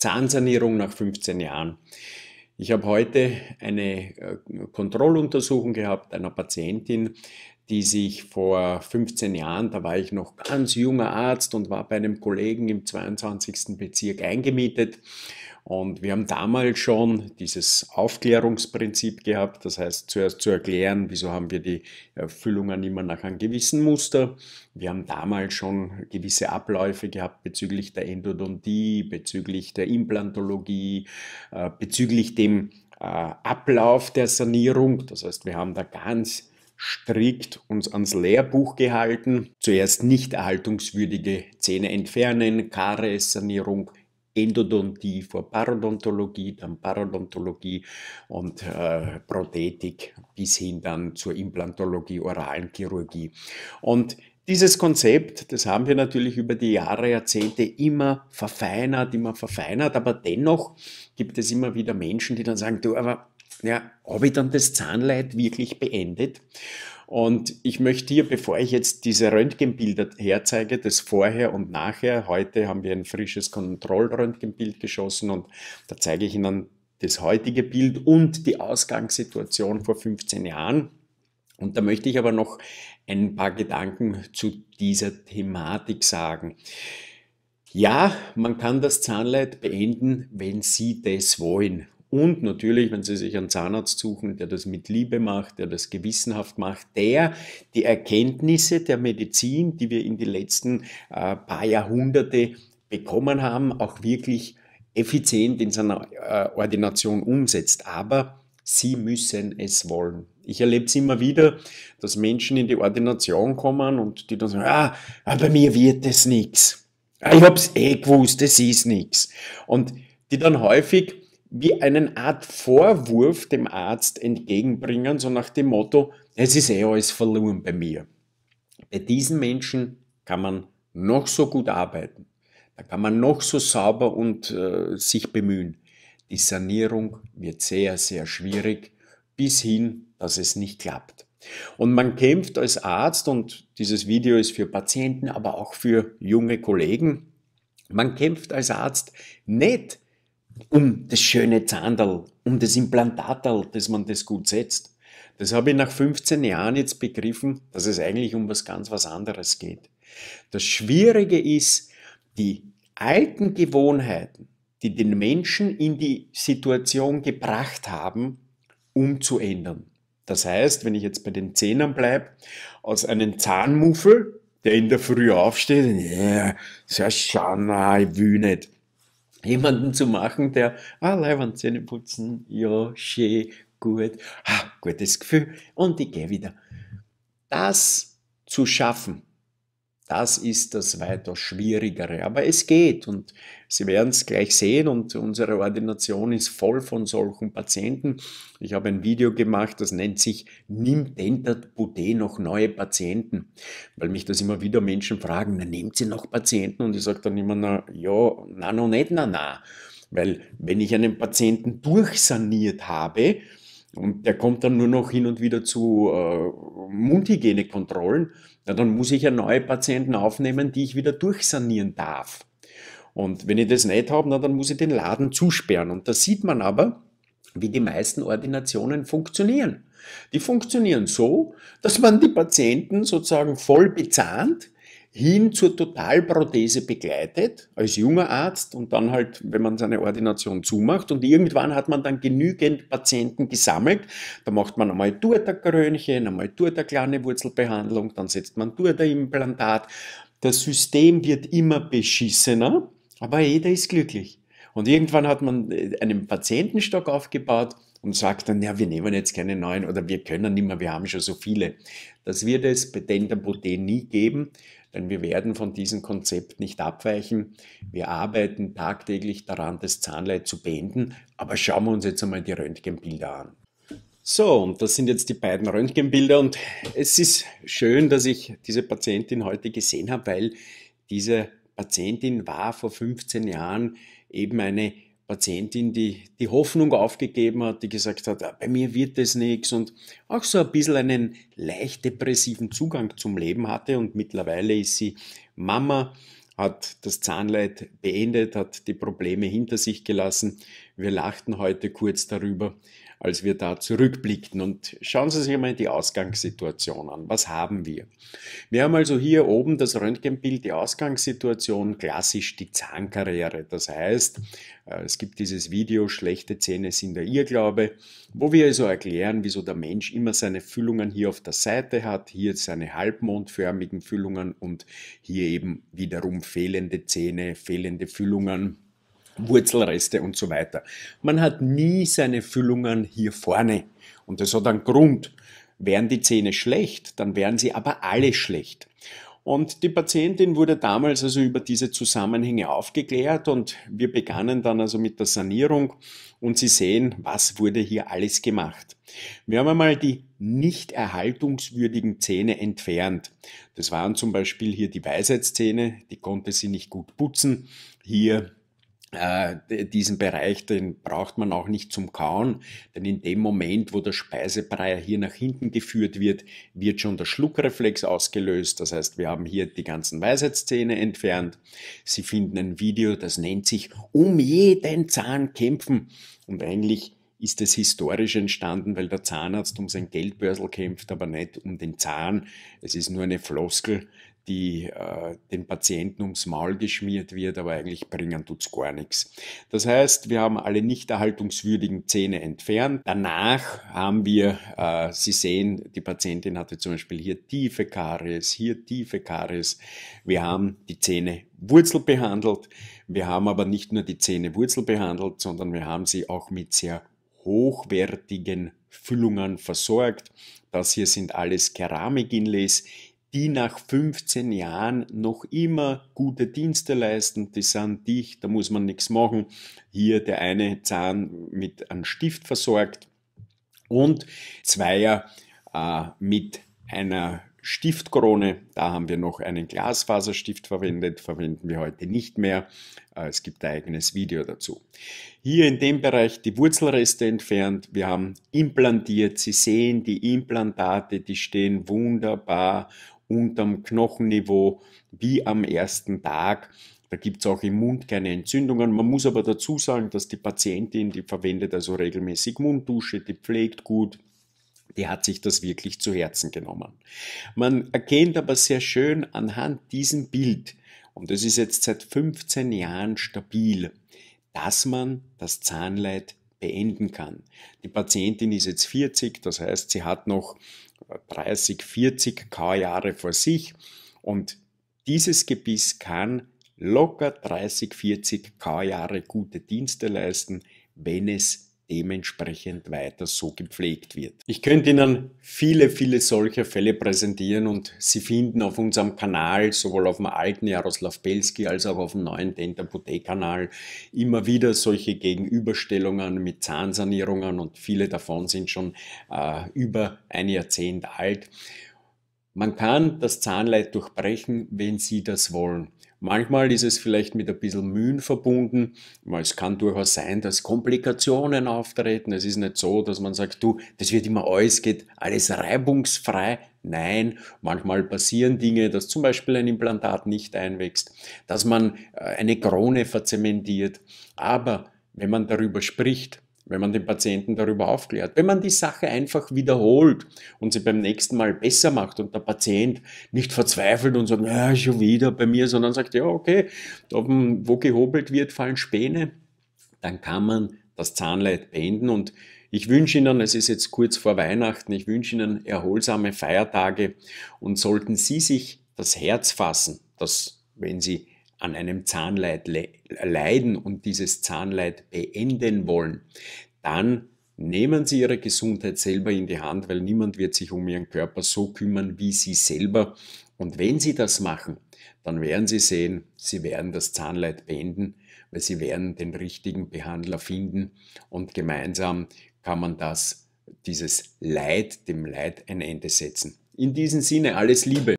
Zahnsanierung nach 15 Jahren. Ich habe heute eine äh, Kontrolluntersuchung gehabt einer Patientin, die sich vor 15 Jahren, da war ich noch ganz junger Arzt und war bei einem Kollegen im 22. Bezirk eingemietet und wir haben damals schon dieses Aufklärungsprinzip gehabt, das heißt zuerst zu erklären, wieso haben wir die Erfüllungen immer nach einem gewissen Muster. Wir haben damals schon gewisse Abläufe gehabt bezüglich der Endodontie, bezüglich der Implantologie, äh, bezüglich dem äh, Ablauf der Sanierung. Das heißt, wir haben da ganz strikt uns ans Lehrbuch gehalten. Zuerst nicht erhaltungswürdige Zähne entfernen, Karies-Sanierung, Endodontie, vor Parodontologie, dann Parodontologie und äh, Prothetik bis hin dann zur Implantologie, oralen Chirurgie. Und dieses Konzept, das haben wir natürlich über die Jahre, Jahrzehnte immer verfeinert, immer verfeinert, aber dennoch gibt es immer wieder Menschen, die dann sagen, du, aber ja, habe ich dann das Zahnleid wirklich beendet? Und ich möchte hier, bevor ich jetzt diese Röntgenbilder herzeige, das Vorher und Nachher, heute haben wir ein frisches Kontrollröntgenbild geschossen und da zeige ich Ihnen das heutige Bild und die Ausgangssituation vor 15 Jahren. Und da möchte ich aber noch ein paar Gedanken zu dieser Thematik sagen. Ja, man kann das Zahnleid beenden, wenn Sie das wollen. Und natürlich, wenn Sie sich einen Zahnarzt suchen, der das mit Liebe macht, der das gewissenhaft macht, der die Erkenntnisse der Medizin, die wir in den letzten äh, paar Jahrhunderte bekommen haben, auch wirklich effizient in seiner äh, Ordination umsetzt. Aber Sie müssen es wollen. Ich erlebe es immer wieder, dass Menschen in die Ordination kommen und die dann sagen, ah, bei mir wird es nichts. Ah, ich habe es eh gewusst, es ist nichts. Und die dann häufig wie einen Art Vorwurf dem Arzt entgegenbringen, so nach dem Motto, es ist eh alles verloren bei mir. Bei diesen Menschen kann man noch so gut arbeiten, da kann man noch so sauber und äh, sich bemühen. Die Sanierung wird sehr, sehr schwierig, bis hin, dass es nicht klappt. Und man kämpft als Arzt, und dieses Video ist für Patienten, aber auch für junge Kollegen, man kämpft als Arzt nicht um das schöne Zahndal, um das Implantatal, dass man das gut setzt. Das habe ich nach 15 Jahren jetzt begriffen, dass es eigentlich um was ganz was anderes geht. Das Schwierige ist, die alten Gewohnheiten, die den Menschen in die Situation gebracht haben, umzuändern. Das heißt, wenn ich jetzt bei den Zähnen bleibe, aus einem Zahnmuffel, der in der Früh aufsteht, ja, yeah, sehr so ich will nicht jemanden zu machen, der, ah, Leibwand, Zähne putzen, ja, schön, gut, ah, gutes Gefühl und ich gehe wieder. Das zu schaffen, das ist das weiter Schwierigere. Aber es geht und Sie werden es gleich sehen und unsere Ordination ist voll von solchen Patienten. Ich habe ein Video gemacht, das nennt sich Nimm Dentat Boudet noch neue Patienten? Weil mich das immer wieder Menschen fragen, na, nehmt sie noch Patienten? Und ich sage dann immer, na ja, na, noch nicht, na, na. Weil wenn ich einen Patienten durchsaniert habe, und der kommt dann nur noch hin und wieder zu äh, Mundhygienekontrollen. Ja, dann muss ich ja neue Patienten aufnehmen, die ich wieder durchsanieren darf. Und wenn ich das nicht habe, na, dann muss ich den Laden zusperren. Und da sieht man aber, wie die meisten Ordinationen funktionieren. Die funktionieren so, dass man die Patienten sozusagen voll bezahnt, hin zur Totalprothese begleitet, als junger Arzt und dann halt, wenn man seine Ordination zumacht. Und irgendwann hat man dann genügend Patienten gesammelt. Da macht man einmal durch ein Krönchen, einmal durch eine kleine Wurzelbehandlung, dann setzt man durch ein Implantat. Das System wird immer beschissener, aber jeder ist glücklich. Und irgendwann hat man äh, einen Patientenstock aufgebaut und sagt dann, ja, wir nehmen jetzt keine neuen oder wir können nicht mehr, wir haben schon so viele. Das wird es bei Dentabote nie geben denn wir werden von diesem Konzept nicht abweichen. Wir arbeiten tagtäglich daran, das Zahnleid zu beenden, aber schauen wir uns jetzt einmal die Röntgenbilder an. So, und das sind jetzt die beiden Röntgenbilder und es ist schön, dass ich diese Patientin heute gesehen habe, weil diese Patientin war vor 15 Jahren eben eine Patientin, die die Hoffnung aufgegeben hat, die gesagt hat, ah, bei mir wird es nichts und auch so ein bisschen einen leicht depressiven Zugang zum Leben hatte und mittlerweile ist sie Mama, hat das Zahnleid beendet, hat die Probleme hinter sich gelassen. Wir lachten heute kurz darüber, als wir da zurückblickten. Und schauen Sie sich mal die Ausgangssituation an. Was haben wir? Wir haben also hier oben das Röntgenbild, die Ausgangssituation, klassisch die Zahnkarriere. Das heißt, äh, es gibt dieses Video Schlechte Zähne sind der Irrglaube, wo wir also erklären, wieso der Mensch immer seine Füllungen hier auf der Seite hat, hier seine halbmondförmigen Füllungen und hier eben wiederum fehlende Zähne, fehlende Füllungen Wurzelreste und so weiter. Man hat nie seine Füllungen hier vorne. Und das hat einen Grund. Wären die Zähne schlecht, dann wären sie aber alle schlecht. Und die Patientin wurde damals also über diese Zusammenhänge aufgeklärt und wir begannen dann also mit der Sanierung und Sie sehen, was wurde hier alles gemacht. Wir haben einmal die nicht erhaltungswürdigen Zähne entfernt. Das waren zum Beispiel hier die Weisheitszähne, die konnte sie nicht gut putzen. Hier äh, diesen Bereich, den braucht man auch nicht zum Kauen, denn in dem Moment, wo der Speisebrei hier nach hinten geführt wird, wird schon der Schluckreflex ausgelöst. Das heißt, wir haben hier die ganzen Weisheitszähne entfernt. Sie finden ein Video, das nennt sich Um jeden Zahn kämpfen. Und eigentlich ist es historisch entstanden, weil der Zahnarzt um sein Geldbörsel kämpft, aber nicht um den Zahn. Es ist nur eine Floskel, die äh, den Patienten ums Maul geschmiert wird, aber eigentlich bringen tut es gar nichts. Das heißt, wir haben alle nicht erhaltungswürdigen Zähne entfernt. Danach haben wir, äh, Sie sehen, die Patientin hatte zum Beispiel hier tiefe Karies, hier tiefe Karies. Wir haben die Zähne wurzelbehandelt. Wir haben aber nicht nur die Zähne wurzelbehandelt, sondern wir haben sie auch mit sehr hochwertigen Füllungen versorgt. Das hier sind alles Keramikinlays die nach 15 Jahren noch immer gute Dienste leisten, die sind dicht, da muss man nichts machen. Hier der eine Zahn mit einem Stift versorgt und Zweier äh, mit einer Stiftkrone. Da haben wir noch einen Glasfaserstift verwendet, verwenden wir heute nicht mehr. Äh, es gibt ein eigenes Video dazu. Hier in dem Bereich die Wurzelreste entfernt. Wir haben implantiert. Sie sehen die Implantate, die stehen wunderbar unterm Knochenniveau wie am ersten Tag. Da gibt es auch im Mund keine Entzündungen. Man muss aber dazu sagen, dass die Patientin, die verwendet also regelmäßig Munddusche, die pflegt gut, die hat sich das wirklich zu Herzen genommen. Man erkennt aber sehr schön anhand diesem Bild, und das ist jetzt seit 15 Jahren stabil, dass man das Zahnleid beenden kann. Die Patientin ist jetzt 40, das heißt, sie hat noch 30, 40 K-Jahre vor sich und dieses Gebiss kann locker 30, 40 K-Jahre gute Dienste leisten, wenn es dementsprechend weiter so gepflegt wird. Ich könnte Ihnen viele, viele solcher Fälle präsentieren und Sie finden auf unserem Kanal, sowohl auf dem alten Jaroslav Belski als auch auf dem neuen Dentapothek-Kanal, immer wieder solche Gegenüberstellungen mit Zahnsanierungen und viele davon sind schon äh, über ein Jahrzehnt alt. Man kann das Zahnleid durchbrechen, wenn Sie das wollen. Manchmal ist es vielleicht mit ein bisschen Mühen verbunden. Es kann durchaus sein, dass Komplikationen auftreten. Es ist nicht so, dass man sagt, du, das wird immer alles, geht alles reibungsfrei. Nein, manchmal passieren Dinge, dass zum Beispiel ein Implantat nicht einwächst, dass man äh, eine Krone verzementiert. Aber wenn man darüber spricht, wenn man den Patienten darüber aufklärt, wenn man die Sache einfach wiederholt und sie beim nächsten Mal besser macht und der Patient nicht verzweifelt und sagt, ja, schon wieder bei mir, sondern sagt, ja, okay, da, wo gehobelt wird, fallen Späne, dann kann man das Zahnleid beenden und ich wünsche Ihnen, es ist jetzt kurz vor Weihnachten, ich wünsche Ihnen erholsame Feiertage und sollten Sie sich das Herz fassen, dass wenn Sie an einem Zahnleid le leiden und dieses Zahnleid beenden wollen, dann nehmen Sie Ihre Gesundheit selber in die Hand, weil niemand wird sich um Ihren Körper so kümmern wie Sie selber. Und wenn Sie das machen, dann werden Sie sehen, Sie werden das Zahnleid beenden, weil Sie werden den richtigen Behandler finden und gemeinsam kann man das, dieses Leid, dem Leid ein Ende setzen. In diesem Sinne alles Liebe.